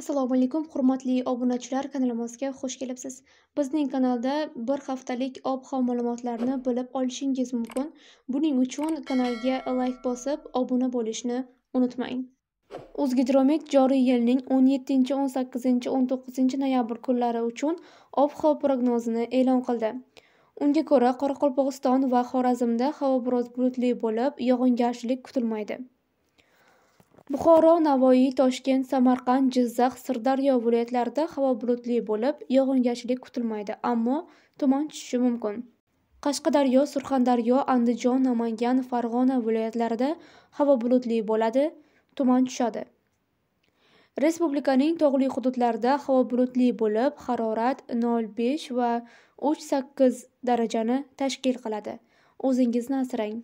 assalomu alaykum hurmatli obunachilar kanalimizga xush kelibsiz bizning kanalda bir haftalik ob havo ma'lumotlarini bilib olishingiz mumkin buning uchun kanalga layk bosib obuna bo'lishni unutmang o'zgidromet joriy yilning 17 18 19 noyabr kunlari uchun ob havo prognozini e'lon qildi unga ko'ra qoraqalpog'iston va xorazmda havo biroz bulutli bo'lib yog'ingarchilik kutilmaydi buxoro navoiy toshkent samarqand jizzax sirdaryo viloyatlarida havo bulutli bo'lib yog'ingarchilik kutilmaydi ammo tuman tushishi mumkin qashqadaryo surxondaryo andijon namangan farg'ona viloyatlarida havo bulutli bo'ladi tuman tushadi respublikaning tog'li hududlarida havo bulutli bo'lib harorat 05 va 3.8 darajani tashkil qiladi o'zingizni asrang